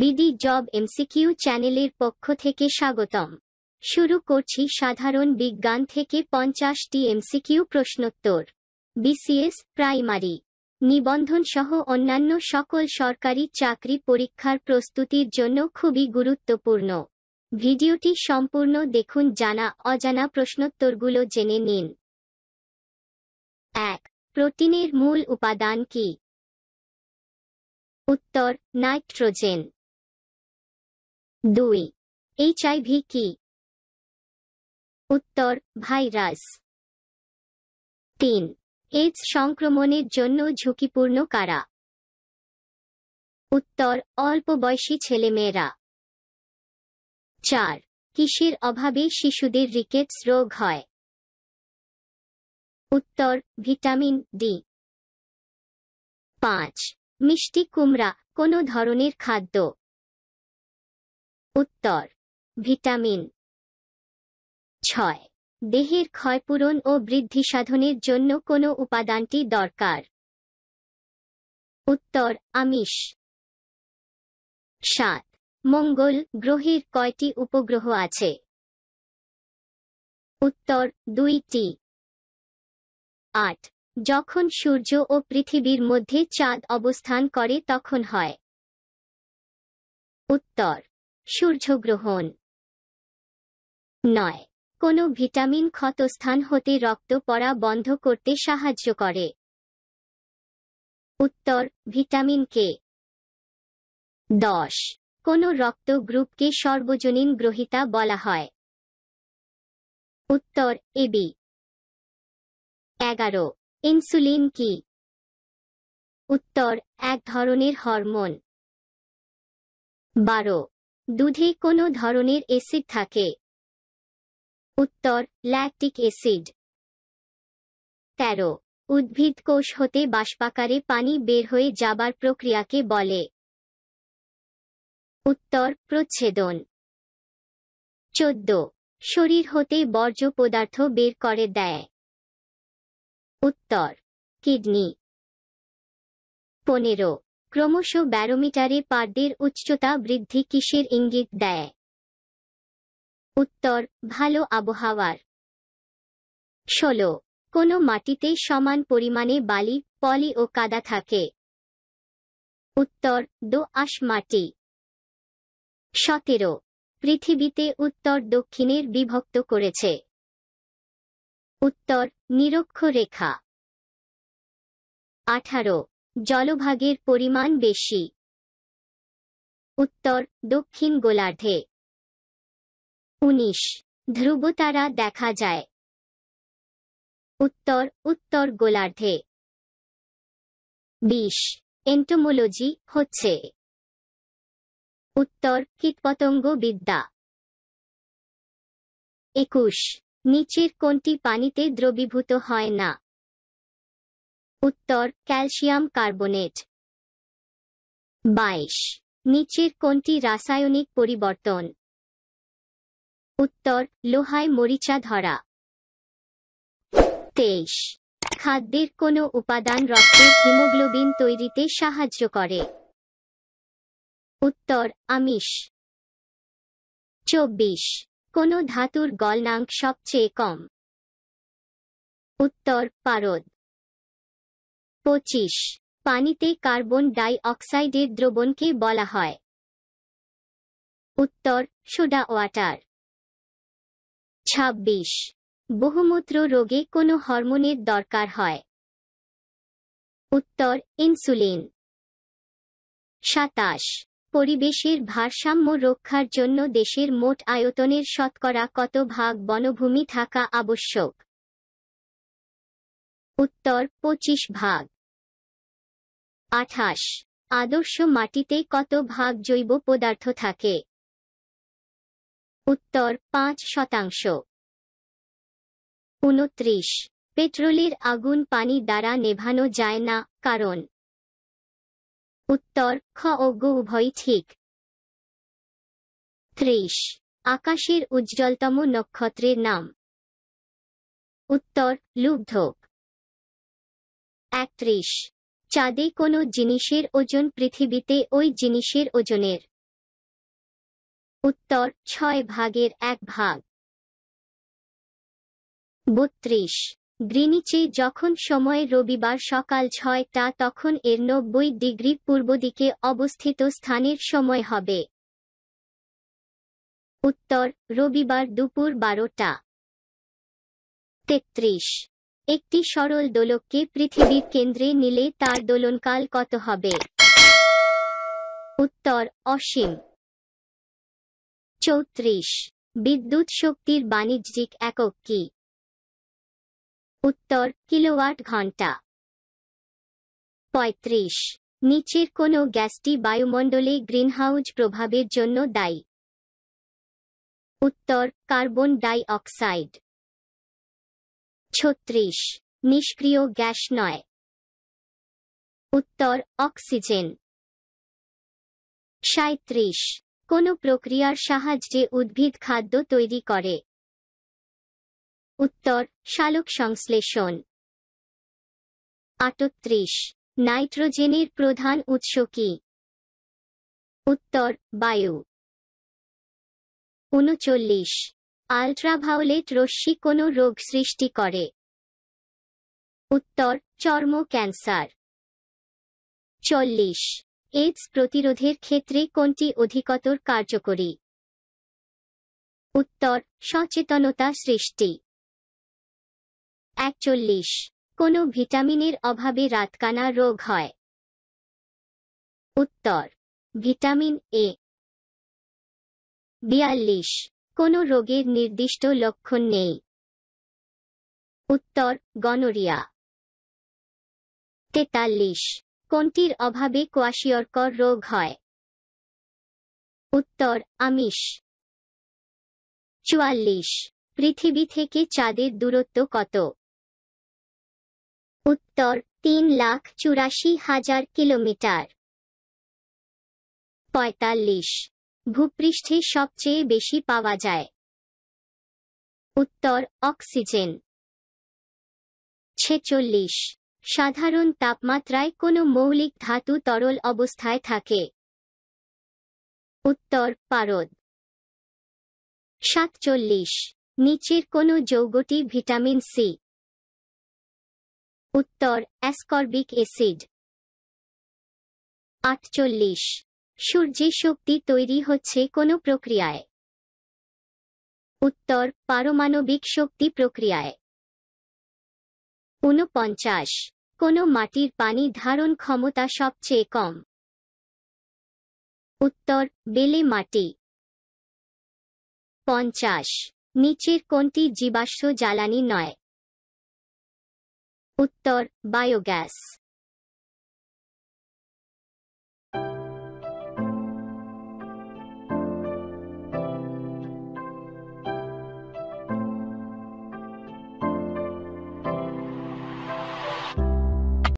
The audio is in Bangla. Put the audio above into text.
বিডি জব এমসিকিউ চ্যানেলের পক্ষ থেকে স্বাগতম শুরু করছি সাধারণ বিজ্ঞান থেকে পঞ্চাশটি এমসিকিউ প্রশ্নোত্তর বিসিএস প্রাইমারি নিবন্ধন সহ অন্যান্য সকল সরকারি চাকরি পরীক্ষার প্রস্তুতির জন্য খুবই গুরুত্বপূর্ণ ভিডিওটি সম্পূর্ণ দেখুন জানা অজানা প্রশ্নোত্তরগুলো জেনে নিন এক প্রোটিনের মূল উপাদান কি উত্তর নাইট্রোজেন দুই এইচআইভি কি উত্তর ভাইরাস তিন এইডস সংক্রমণের জন্য ঝুঁকিপূর্ণ কারা উত্তর অল্প বয়সী ছেলেমেয়েরা চার কিসের অভাবে শিশুদের রিকেটস রোগ হয় উত্তর ভিটামিন ডি পাঁচ মিষ্টি কুমড়া কোনো ধরনের খাদ্য উত্তর ভিটামিন ছয় দেহের ক্ষয়পূরণ ও বৃদ্ধি সাধনের জন্য কোনো উপাদানটি দরকার উত্তর আমিষ সাত মঙ্গল গ্রহের কয়টি উপগ্রহ আছে উত্তর দুইটি আট যখন সূর্য ও পৃথিবীর মধ্যে চাঁদ অবস্থান করে তখন হয় উত্তর সূর্যগ্রহণ নয় কোনো ভিটামিন ক্ষতস্থান হতে রক্ত পড়া বন্ধ করতে সাহায্য করে উত্তর ভিটামিন কে দশ কোন রক্ত গ্রুপকে সর্বজনীন গ্রহিতা বলা হয় উত্তর এবি এগারো ইনসুলিন কি উত্তর এক ধরনের হরমোন বারো দুধে কোনো ধরনের এসিড থাকে উত্তর ল্যাকটিক এসিড তেরো উদ্ভিদ কোষ হতে বাষ্পাকারে পানি বের হয়ে যাবার প্রক্রিয়াকে বলে উত্তর প্রচ্ছেদন চোদ্দ শরীর হতে বর্জ্য পদার্থ বের করে দেয় উত্তর কিডনি পনেরো ক্রমশ ব্যারোমিটারে পার্দের উচ্চতা বৃদ্ধি কিসের ইঙ্গিত দেয় উত্তর ভালো আবহাওয়ার ষোলো কোনো মাটিতে সমান পরিমাণে বালি পলি ও কাদা থাকে উত্তর আশ মাটি সতেরো পৃথিবীতে উত্তর দক্ষিণের বিভক্ত করেছে উত্তর নিরক্ষরেখা আঠারো জলভাগের পরিমাণ বেশি উত্তর দক্ষিণ গোলার্ধে উনিশ ধ্রুবতারা দেখা যায় উত্তর উত্তর গোলার্ধে বিশ এন্টোমোলজি হচ্ছে উত্তর কীটপতঙ্গ বিদ্যা একুশ নিচের কোনটি পানিতে দ্রবীভূত হয় না উত্তর ক্যালসিয়াম কার্বনেট বাইশ নিচের কোনটি রাসায়নিক পরিবর্তন উত্তর লোহায় মরিচা ধরা তেইশ খাদ্যের কোন উপাদান রক্তের হিমোগ্লোবিন তৈরিতে সাহায্য করে উত্তর আমিষ চব্বিশ কোন ধাতুর গলনাঙ্ক সবচেয়ে কম উত্তর পারদ পঁচিশ পানিতে কার্বন ডাই অক্সাইডের দ্রবণকে বলা হয় উত্তর সোডা ওয়াটার ২৬ বহুমূত্র রোগে কোনো হরমোনের দরকার হয় উত্তর ইনসুলিন সাতাশ পরিবেশের ভারসাম্য রক্ষার জন্য দেশের মোট আয়তনের শতকরা কত ভাগ বনভূমি থাকা আবশ্যক উত্তর ২৫ ভাগ আঠাশ আদর্শ মাটিতে কত ভাগ জৈব পদার্থ থাকে উত্তর পাঁচ শতাংশ উনত্রিশ পেট্রোলের আগুন পানি দ্বারা নেভানো যায় না কারণ উত্তর খ ও গ উভয় ঠিক ত্রিশ আকাশের উজ্জ্বলতম নক্ষত্রের নাম উত্তর লুব্ধক একত্রিশ চাঁদে কোনো জিনিসের ওজন পৃথিবীতে ওই জিনিসের ওজনের উত্তর ছয় ভাগের এক ভাগ বত্রিশ গ্রিনিচে যখন সময় রবিবার সকাল ছয়টা তখন এর নব্বই ডিগ্রি পূর্ব দিকে অবস্থিত স্থানের সময় হবে উত্তর রবিবার দুপুর বারোটা তেত্রিশ একটি সরল দোলককে পৃথিবীর কেন্দ্রে নিলে তার দোলনকাল কত হবে উত্তর অসীম চৌত্রিশ বিদ্যুৎ শক্তির বাণিজ্যিক একক কি উত্তর কিলোওয়াট ঘন্টা পঁয়ত্রিশ নিচের কোন গ্যাসটি বায়ুমণ্ডলে গ্রিনহাউজ প্রভাবের জন্য দায়ী উত্তর কার্বন ডাই অক্সাইড ছত্রিশ নিষ্ক্রিয় গ্যাস নয় উত্তর অক্সিজেন সাঁত্রিশ কোন প্রক্রিয়ার সাহায্যে উদ্ভিদ খাদ্য তৈরি করে উত্তর শালক সংশ্লেষণ আটত্রিশ নাইট্রোজেনের প্রধান উৎস কি উত্তর বায়ু উনচল্লিশ আলট্রাভায়োলেট রশ্মি কোনো রোগ সৃষ্টি করে উত্তর চর্ম ক্যান্সার চল্লিশ এইডস প্রতিরোধের ক্ষেত্রে কোনটি অধিকতর কার্যকরী উত্তর সচেতনতা সৃষ্টি একচল্লিশ কোনো ভিটামিনের অভাবে রাতকানা রোগ হয় উত্তর ভিটামিন এ বিয়াল্লিশ কোনো রোগের নির্দিষ্ট লক্ষণ নেই উত্তর গনোরিয়া তেতাল্লিশ কোনটির অভাবে কোয়াশিয়র্কর রোগ হয় উত্তর আমিষ চুয়াল্লিশ পৃথিবী থেকে চাঁদের দূরত্ব কত উত্তর তিন লাখ চুরাশি হাজার কিলোমিটার পঁয়তাল্লিশ ভূপৃষ্ঠে সবচেয়ে বেশি পাওয়া যায় উত্তর অক্সিজেন ছেচল্লিশ সাধারণ তাপমাত্রায় কোনো মৌলিক ধাতু তরল অবস্থায় থাকে উত্তর পারদ সাতচল্লিশ নিচের কোনো যৌগটি ভিটামিন সি উত্তর অ্যাসকর্বিক অ্যাসিড আটচল্লিশ সূর্যে শক্তি তৈরি হচ্ছে কোনো প্রক্রিয়ায় উত্তর পারমাণবিক শক্তি প্রক্রিয়ায় ঊনপঞ্চাশ কোন মাটির পানি ধারণ ক্ষমতা সবচেয়ে কম উত্তর বেলে মাটি পঞ্চাশ নিচের কোনটি জীবাশ্ম জ্বালানি নয় উত্তর বায়োগ্যাস